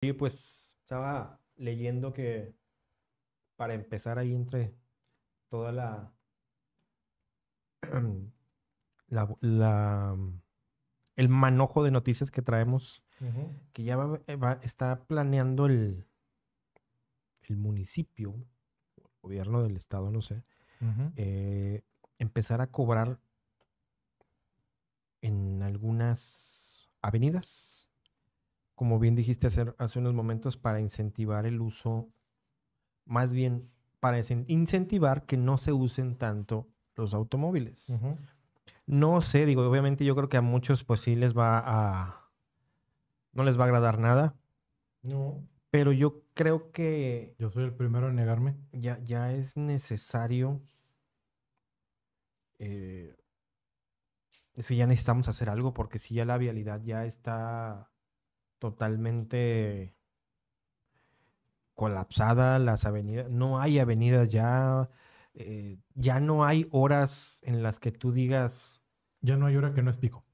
y pues estaba leyendo que para empezar ahí entre toda la, la, el manojo de noticias que traemos, que ya eh, va, está planeando el, el municipio, el gobierno del estado, no sé, eh, empezar a cobrar en algunas avenidas como bien dijiste hace unos momentos, para incentivar el uso, más bien para incentivar que no se usen tanto los automóviles. No sé, digo, obviamente yo creo que a muchos pues sí les va a... no les va a agradar nada. No. Pero yo creo que... Yo soy el primero en negarme. Ya, ya es necesario... Eh, es ya necesitamos hacer algo porque si ya la vialidad ya está totalmente colapsada las avenidas, no hay avenidas ya, eh, ya no hay horas en las que tú digas. Ya no hay hora que no es pico.